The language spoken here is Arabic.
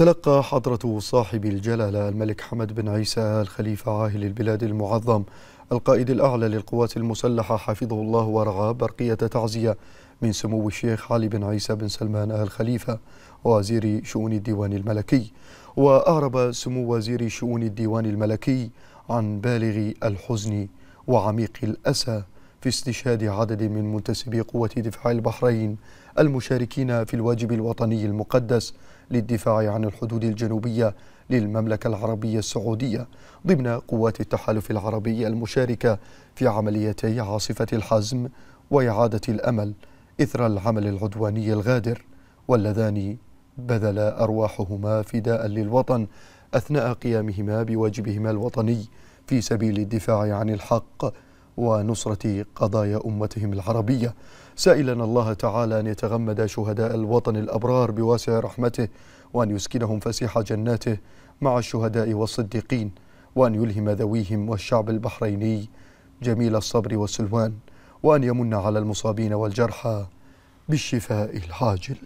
تلقى حضرة صاحب الجلالة الملك حمد بن عيسى الخليفة عاهل البلاد المعظم القائد الأعلى للقوات المسلحة حفظه الله ورعاه برقية تعزية من سمو الشيخ علي بن عيسى بن سلمان آل خليفة وزير شؤون الديوان الملكي وأعرب سمو وزير شؤون الديوان الملكي عن بالغ الحزن وعميق الأسى في استشهاد عدد من منتسبي قوة دفاع البحرين المشاركين في الواجب الوطني المقدس للدفاع عن الحدود الجنوبية للمملكة العربية السعودية ضمن قوات التحالف العربي المشاركة في عمليتي عاصفة الحزم وإعادة الأمل إثر العمل العدواني الغادر واللذان بذل أرواحهما فداء للوطن أثناء قيامهما بواجبهما الوطني في سبيل الدفاع عن الحق ونصرة قضايا أمتهم العربية سائلا الله تعالى أن يتغمد شهداء الوطن الأبرار بواسع رحمته وأن يسكنهم فسيح جناته مع الشهداء والصديقين وأن يلهم ذويهم والشعب البحريني جميل الصبر والسلوان وأن يمن على المصابين والجرحى بالشفاء العاجل